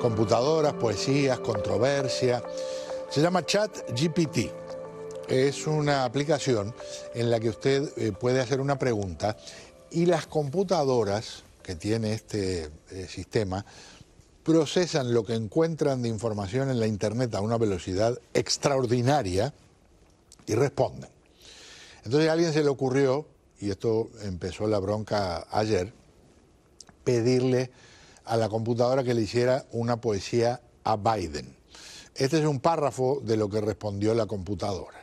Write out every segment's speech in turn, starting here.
Computadoras, poesías, controversia. Se llama ChatGPT. Es una aplicación en la que usted eh, puede hacer una pregunta y las computadoras que tiene este eh, sistema procesan lo que encuentran de información en la Internet a una velocidad extraordinaria y responden. Entonces a alguien se le ocurrió, y esto empezó la bronca ayer, pedirle a la computadora que le hiciera una poesía a Biden. Este es un párrafo de lo que respondió la computadora.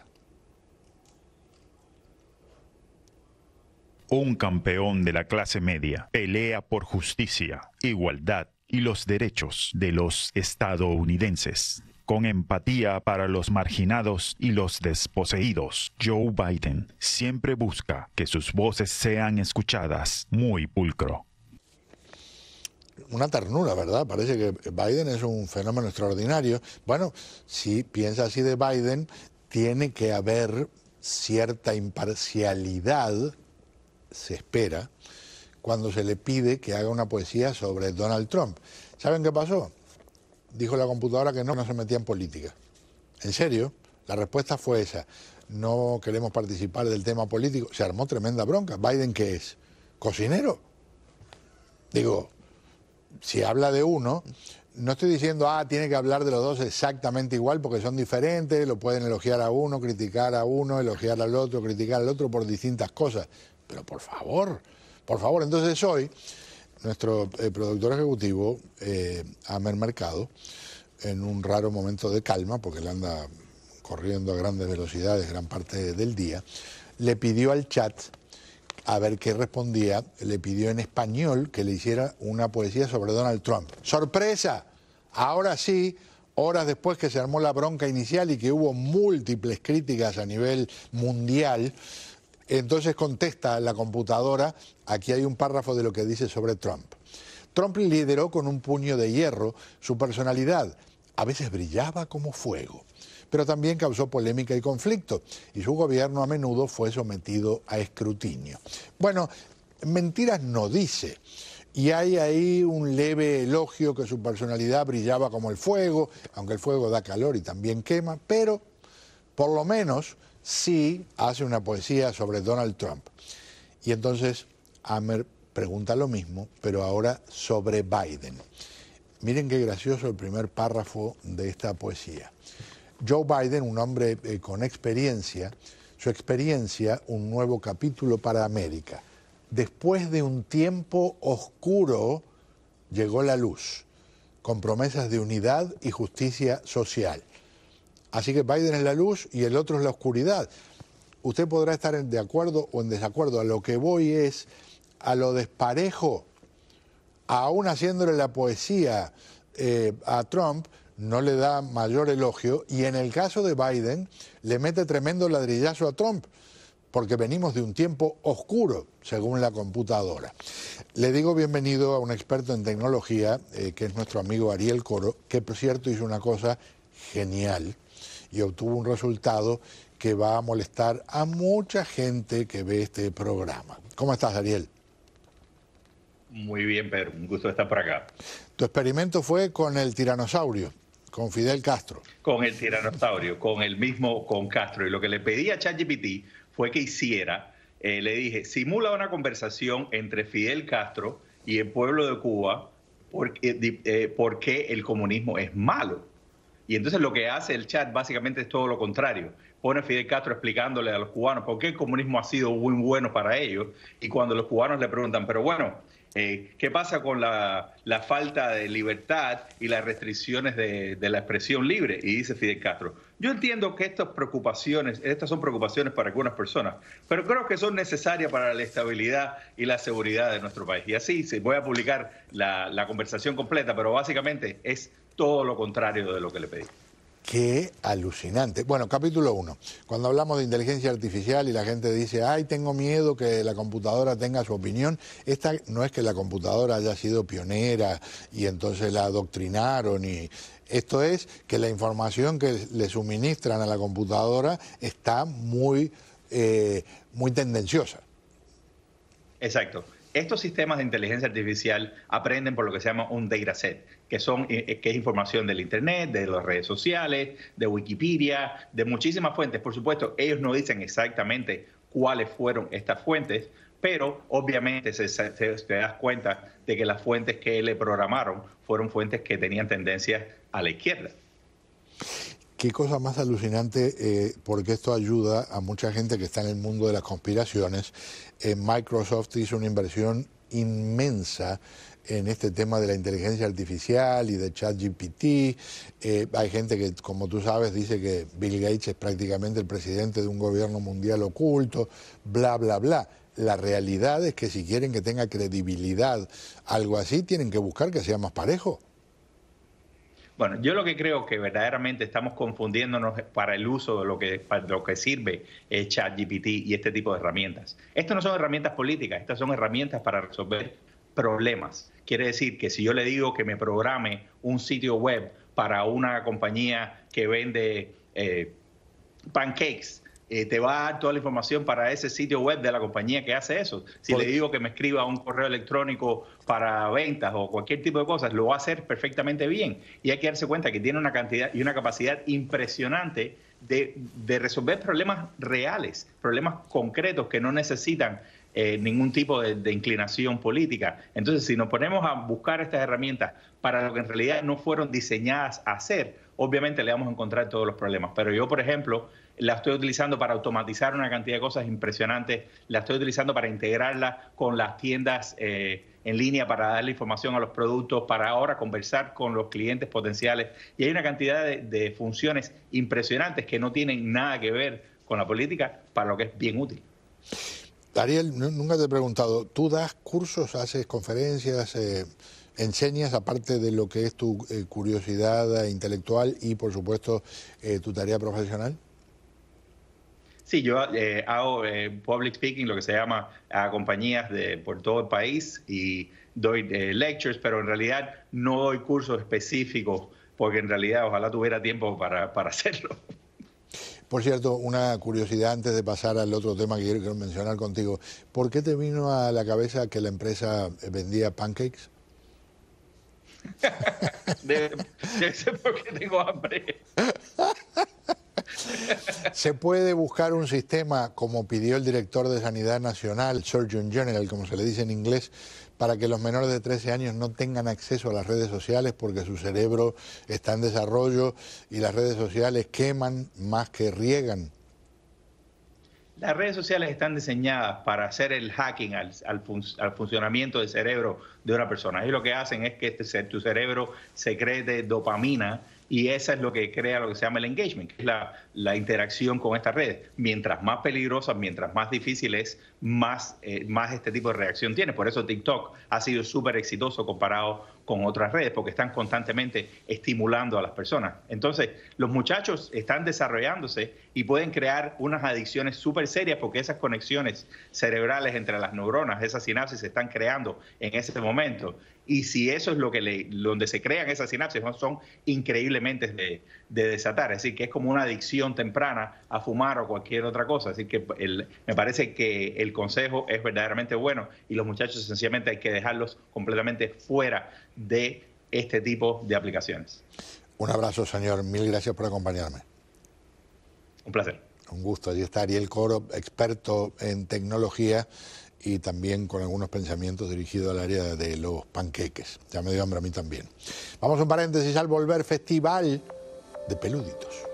Un campeón de la clase media pelea por justicia, igualdad y los derechos de los estadounidenses, con empatía para los marginados y los desposeídos. Joe Biden siempre busca que sus voces sean escuchadas muy pulcro. Una ternura, ¿verdad? Parece que Biden es un fenómeno extraordinario. Bueno, si piensa así de Biden, tiene que haber cierta imparcialidad, se espera, cuando se le pide que haga una poesía sobre Donald Trump. ¿Saben qué pasó? Dijo la computadora que no, no se metía en política. ¿En serio? La respuesta fue esa. No queremos participar del tema político. Se armó tremenda bronca. ¿Biden qué es? ¿Cocinero? Digo, si habla de uno, no estoy diciendo, ah, tiene que hablar de los dos exactamente igual porque son diferentes, lo pueden elogiar a uno, criticar a uno, elogiar al otro, criticar al otro por distintas cosas. Pero por favor, por favor, entonces hoy nuestro eh, productor ejecutivo, eh, Amer Mercado, en un raro momento de calma, porque él anda corriendo a grandes velocidades gran parte del día, le pidió al chat a ver qué respondía, le pidió en español que le hiciera una poesía sobre Donald Trump. ¡Sorpresa! Ahora sí, horas después que se armó la bronca inicial y que hubo múltiples críticas a nivel mundial entonces contesta la computadora, aquí hay un párrafo de lo que dice sobre Trump. Trump lideró con un puño de hierro su personalidad. A veces brillaba como fuego, pero también causó polémica y conflicto, y su gobierno a menudo fue sometido a escrutinio. Bueno, mentiras no dice, y hay ahí un leve elogio que su personalidad brillaba como el fuego, aunque el fuego da calor y también quema, pero por lo menos sí hace una poesía sobre Donald Trump. Y entonces Amer pregunta lo mismo, pero ahora sobre Biden. Miren qué gracioso el primer párrafo de esta poesía. Joe Biden, un hombre eh, con experiencia, su experiencia, un nuevo capítulo para América. Después de un tiempo oscuro, llegó la luz, con promesas de unidad y justicia social. Así que Biden es la luz y el otro es la oscuridad. Usted podrá estar de acuerdo o en desacuerdo. A lo que voy es a lo desparejo. Aún haciéndole la poesía eh, a Trump, no le da mayor elogio. Y en el caso de Biden, le mete tremendo ladrillazo a Trump porque venimos de un tiempo oscuro, según la computadora. Le digo bienvenido a un experto en tecnología, eh, que es nuestro amigo Ariel Coro, que por cierto hizo una cosa genial y obtuvo un resultado que va a molestar a mucha gente que ve este programa. ¿Cómo estás, Daniel? Muy bien, Pedro. Un gusto estar por acá. Tu experimento fue con el tiranosaurio, con Fidel Castro. Con el tiranosaurio, con el mismo, con Castro. Y lo que le pedí a ChatGPT fue que hiciera, eh, le dije, simula una conversación entre Fidel Castro y el pueblo de Cuba porque, eh, porque el comunismo es malo. Y entonces lo que hace el chat básicamente es todo lo contrario. Pone a Fidel Castro explicándole a los cubanos por qué el comunismo ha sido muy bueno para ellos. Y cuando los cubanos le preguntan, pero bueno, eh, ¿qué pasa con la, falta de libertad y las restricciones de, la expresión libre? Y dice Fidel Castro, yo entiendo que estas preocupaciones, estas son preocupaciones para algunas personas, pero creo que son necesarias para la estabilidad y la seguridad de nuestro país. Y así, se voy a publicar la conversación completa, pero básicamente es todo lo contrario de lo que le pedí. Qué alucinante. Bueno, capítulo 1. Cuando hablamos de inteligencia artificial y la gente dice, ay, tengo miedo que la computadora tenga su opinión, esta no es que la computadora haya sido pionera y entonces la adoctrinaron y... Esto es que la información que le suministran a la computadora está muy, eh, muy tendenciosa. Exacto. Estos sistemas de inteligencia artificial aprenden por lo que se llama un dataset que, son, eh, eh, que es información del Internet, de las redes sociales, de Wikipedia, de muchísimas fuentes. Por supuesto, ellos no dicen exactamente cuáles fueron estas fuentes, pero obviamente se, te das cuenta de que las fuentes que le programaron fueron fuentes que tenían tendencias a la izquierda. Qué cosa más alucinante, eh, porque esto ayuda a mucha gente que está en el mundo de las conspiraciones. Microsoft hizo una inversión inmensa en este tema de la inteligencia artificial y de ChatGPT. Eh, hay gente que, como tú sabes, dice que Bill Gates es prácticamente el presidente de un gobierno mundial oculto, bla, bla, bla. La realidad es que si quieren que tenga credibilidad algo así, tienen que buscar que sea más parejo. Bueno, yo lo que creo que verdaderamente estamos confundiéndonos para el uso de lo que, lo que sirve ChatGPT y este tipo de herramientas. Estas no son herramientas políticas, estas son herramientas para resolver problemas. Quiere decir que si yo le digo que me programe un sitio web para una compañía que vende eh, pancakes, eh, te va a dar toda la información para ese sitio web de la compañía que hace eso. Si le digo que me escriba un correo electrónico para ventas o cualquier tipo de cosas, lo va a hacer perfectamente bien. Y hay que darse cuenta que tiene una cantidad y una capacidad impresionante de, de resolver problemas reales, problemas concretos que no necesitan eh, ningún tipo de, inclinación política. Entonces, si nos ponemos a buscar estas herramientas para lo que en realidad no fueron diseñadas a hacer, obviamente le vamos a encontrar todos los problemas. Pero yo, por ejemplo, la estoy utilizando para automatizar una cantidad de cosas impresionantes, la estoy utilizando para integrarla con las tiendas eh, en línea, para darle información a los productos, para ahora conversar con los clientes potenciales. Y hay una cantidad de funciones impresionantes que no tienen nada que ver con la política para lo que es bien útil. Dariel, nunca te he preguntado, ¿tú das cursos, haces conferencias, eh, enseñas, aparte de lo que es tu eh, curiosidad intelectual y, por supuesto, eh, tu tarea profesional? Sí, yo hago public speaking, lo que se llama a compañías de, por todo el país y doy lectures, pero en realidad no doy cursos específicos porque en realidad ojalá tuviera tiempo para hacerlo. Por cierto, una curiosidad antes de pasar al otro tema que quiero mencionar contigo. ¿Por qué te vino a la cabeza que la empresa eh, vendía pancakes? de porque tengo hambre. ¿Se puede buscar un sistema, como pidió el director de Sanidad Nacional, Surgeon General, como se le dice en inglés, para que los menores de 13 años no tengan acceso a las redes sociales porque su cerebro está en desarrollo y las redes sociales queman más que riegan? Las redes sociales están diseñadas para hacer el hacking al, funcionamiento del cerebro de una persona. Y lo que hacen es que este, tu cerebro secrete dopamina y esa es lo que crea lo que se llama el engagement, que es la, interacción con estas redes. Mientras más peligrosas, mientras más difícil es, más, eh, más este tipo de reacción tiene. Por eso TikTok ha sido súper exitoso comparado con otras redes porque están constantemente estimulando a las personas. Entonces, los muchachos están desarrollándose y pueden crear unas adicciones súper serias porque esas conexiones cerebrales entre las neuronas, esas sinapsis se están creando en ese momento. Y si eso es lo que le, donde se crean esas sinapsis, son increíblemente de, de desatar, así que es como una adicción temprana a fumar o cualquier otra cosa, así que me parece que el consejo es verdaderamente bueno y los muchachos sencillamente hay que dejarlos completamente fuera de este tipo de aplicaciones. Un abrazo, señor, mil gracias por acompañarme. Un placer. Un gusto, allí está Ariel Coro, experto en tecnología y también con algunos pensamientos dirigidos al área de los panqueques. Ya me dio hambre a mí también. Vamos a un paréntesis al volver festival de peluditos.